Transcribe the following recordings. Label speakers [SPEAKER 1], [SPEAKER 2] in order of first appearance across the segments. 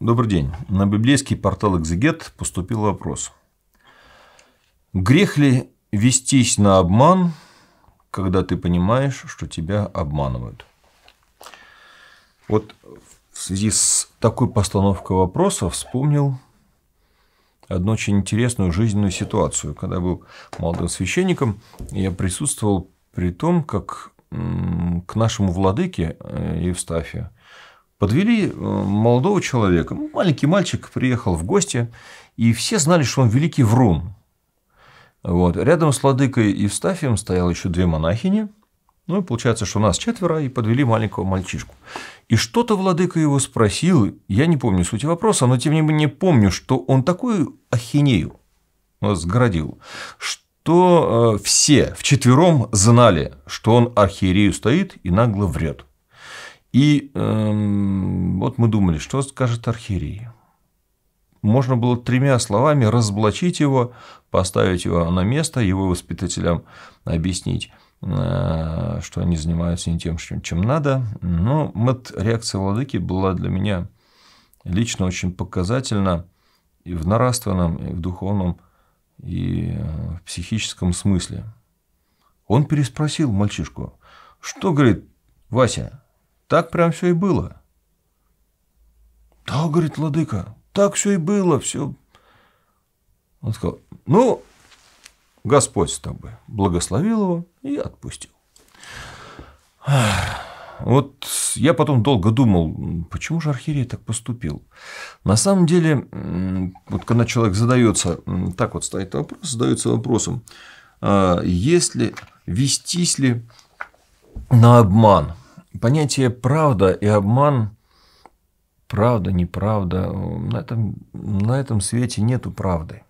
[SPEAKER 1] Добрый день. На библейский портал «Экзегет» поступил вопрос. Грех ли вестись на обман, когда ты понимаешь, что тебя обманывают? Вот в связи с такой постановкой вопроса вспомнил одну очень интересную жизненную ситуацию. Когда я был молодым священником, я присутствовал при том, как к нашему владыке э, Евстафию – подвели э, молодого человека. Ну, маленький мальчик приехал в гости, и все знали, что он великий врун. Вот. Рядом с Ладыкой и Евстафием стояло еще две монахини. Ну, и получается, что нас четверо, и подвели маленького мальчишку. И что-то владыка его спросил, я не помню сути вопроса, но тем не менее помню, что он такую ахинею сгородил, что э, все вчетвером знали, что он архиерею стоит и нагло врет. И эм, вот мы думали, что скажет архиерей. Можно было тремя словами разоблачить его, поставить его на место, его воспитателям объяснить, э, что они занимаются не тем, чем, чем надо. Но вот реакция владыки была для меня лично очень показательна и в нравственном, и в духовном, и э, в психическом смысле. Он переспросил мальчишку, что, говорит, Вася, так прям все и было. Да, говорит, ладыка, так все и было, все. Он сказал, ну, Господь с тобой. Благословил его и отпустил. Вот я потом долго думал, почему же архиерей так поступил. На самом деле, вот когда человек задается, так вот стоит вопрос, задается вопросом, а, если вестись ли на обман – понятие правда и обман, правда, неправда, на этом, на этом свете нету правды.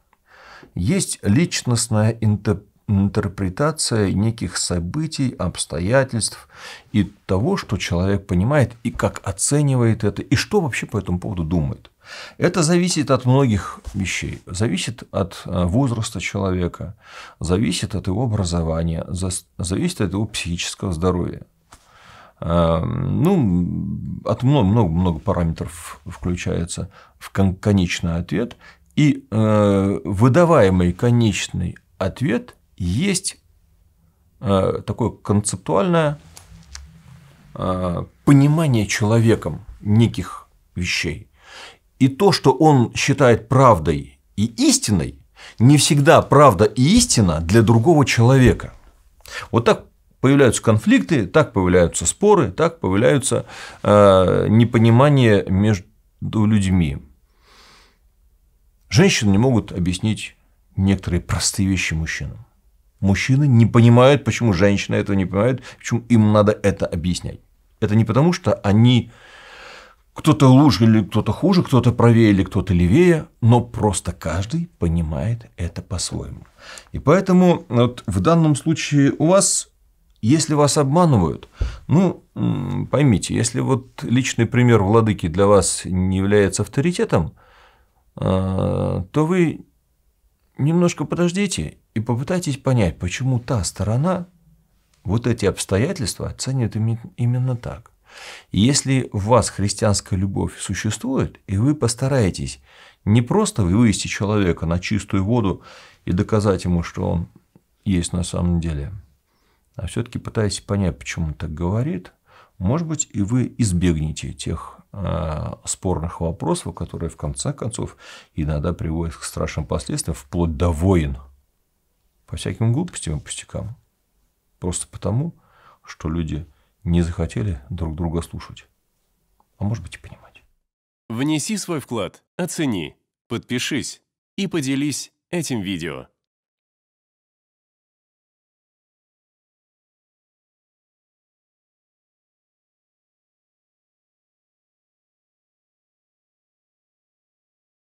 [SPEAKER 1] Есть личностная интерпретация неких событий, обстоятельств и того, что человек понимает и как оценивает это, и что вообще по этому поводу думает. Это зависит от многих вещей. Зависит от э, возраста человека, зависит от его образования, зависит от его психического здоровья. А, ну, от много-много параметров включается в конечный ответ. И э, выдаваемый конечный ответ есть э, такое концептуальное э, понимание человеком неких вещей. И то, что он считает правдой и истиной, не всегда правда и истина для другого человека. Вот так появляются конфликты, так появляются споры, так появляются э, непонимания между людьми. Женщины не могут объяснить некоторые простые вещи мужчинам. Мужчины не понимают, почему женщины этого не понимают, почему им надо это объяснять. Это не потому, что они кто-то лучше или кто-то хуже, кто-то правее или кто-то левее, но просто каждый понимает это по-своему. И поэтому вот в данном случае у вас если вас обманывают, ну, поймите, если вот личный пример владыки для вас не является авторитетом, а, то вы немножко подождите и попытайтесь понять, почему та сторона вот эти обстоятельства оценит именно так. если в вас христианская любовь существует, и вы постараетесь не просто вывести человека на чистую воду и доказать ему, что он есть на самом деле – а все-таки пытаясь понять, почему он так говорит, может быть, и вы избегнете тех а, спорных вопросов, которые в конце концов иногда приводят к страшным последствиям, вплоть до войн. По всяким глупостям и пустякам. Просто потому, что люди не захотели друг друга слушать. А может быть и понимать. Внеси свой вклад, оцени, подпишись и поделись этим видео.